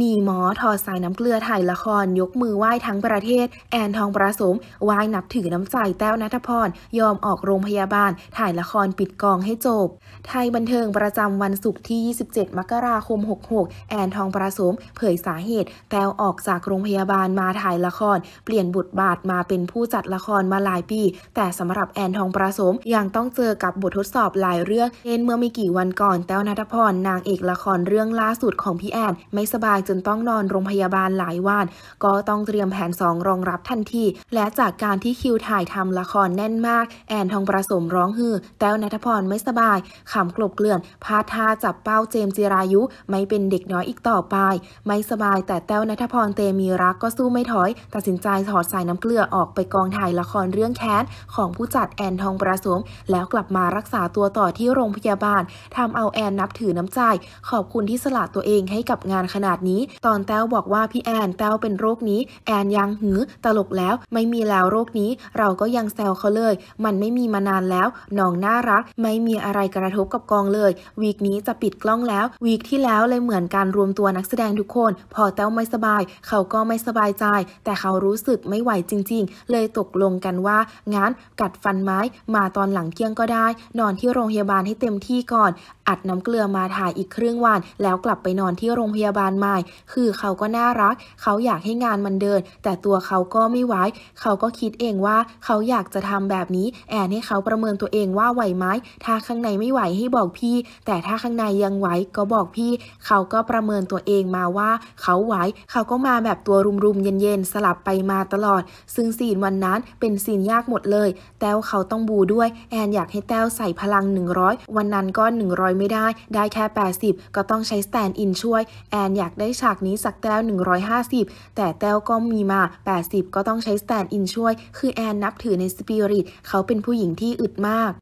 นีหมอถอดสายน้ำเกลือถ่ายละครยกมือไหว้ทั้งประเทศ แอนทองประสม ไหว้นับถือน้ำใจแต้วนัทพร ยอมออกโรงพยาบาล ถ่ายละครปิดกองให้จบ ไทยบันเทิงประจำวันศุกร์ที่ 27 มกราคม 66 แอนทองประสม เผยสาเหตุแต้วออกจากโรงพยาบาลมาถ่ายละคร เปลี่ยนบทบาทมาเป็นผู้จัดละครมาหลายปี แต่สำหรับแอนทองประสมยังต้องเจอกับบททดสอบหลายเรื่องเช่นเมื่อไม่กี่วันก่อนแต้วนัทพร นางเอกละครเรื่องล่าสุดของพี่แอนไม่สบายจนต้องนอนโรงพยาบาลหลายวันก็ต้องเตรียมแผนสองรองรับทันที และจากการที่คิวถ่ายทำละครแน่นมาก แอนทองประสมร้องฮือแต้วนัทพรไม่สบายขำกลบเกลื่อนพาทาจับเป้าเจมจิรายุ ไม่เป็นเด็กน้อยอีกต่อไปไม่สบาย แต่แต้วนัทพรเตมีรักก็สู้ไม่ถอย ตัดสินใจถอดสายน้ำเกลือออกไปกองถ่ายละครเรื่องแค้นของผู้จัดแอนทองประสมแล้วกลับมารักษาตัวต่อที่โรงพยาบาลทำเอาแอนนับถือน้ำใจ ขอบคุณที่สละตัวเองให้กับงานขนาดนี้ตอนแต้วบอกว่าพี่แอนแต้วเป็นโรคนี้ แอนยังหือตลกแล้วไม่มีแล้วโรคนี้ เราก็ยังแซวเขาเลย มันไม่มีมานานแล้ว น้องน่ารัก ไม่มีอะไรกระทบกับกองเลย วีคนี้จะปิดกล้องแล้ว วีคที่แล้วเลยเหมือนการรวมตัวนักแสดงทุกคน พอแต้วไม่สบาย เขาก็ไม่สบายใจ แต่เขารู้สึกไม่ไหวจริง ๆ เลยตกลงกันว่างั้นกัดฟันไม้ มาตอนหลังเที่ยงก็ได้ นอนที่โรงพยาบาลให้เต็มที่ก่อน อัดน้ำเกลือมาถ่ายอีกครึ่งวัน แล้วกลับไปนอนที่โรงพยาบาลมาายคือเขาก็น่ารัก เขาอยากให้งานมันเดิน แต่ตัวเขาก็ไม่ไหวเขาก็คิดเองว่าเขาอยากจะทำแบบนี้ แอนให้เขาประเมินตัวเองว่าไหวไหมถ้าข้างในไม่ไหวให้บอกพี่ แต่ถ้าข้างในยังไหวก็บอกพี่ เขาก็ประเมินตัวเองมาว่าเขาไหวเขาก็มาแบบตัวรุมๆเย็นๆสลับไปมาตลอด ซึ่งสีนวันนั้นเป็นสีนยากหมดเลย แต้วเขาต้องบูด้วย แอนอยากให้แต้วใส่พลัง 100 วันนั้นก็100 ไม่ได้ ได้แค่ 80 ก็ต้องใช้สแตนด์อินช่วยแอนอยากได้ได้ฉากนี้สักแต้ว150 แต่แต้วก็มีมา 80 ก็ต้องใช้สแตนอินช่วยคือแอนนับถือในสปิริตเขาเป็นผู้หญิงที่อึดมาก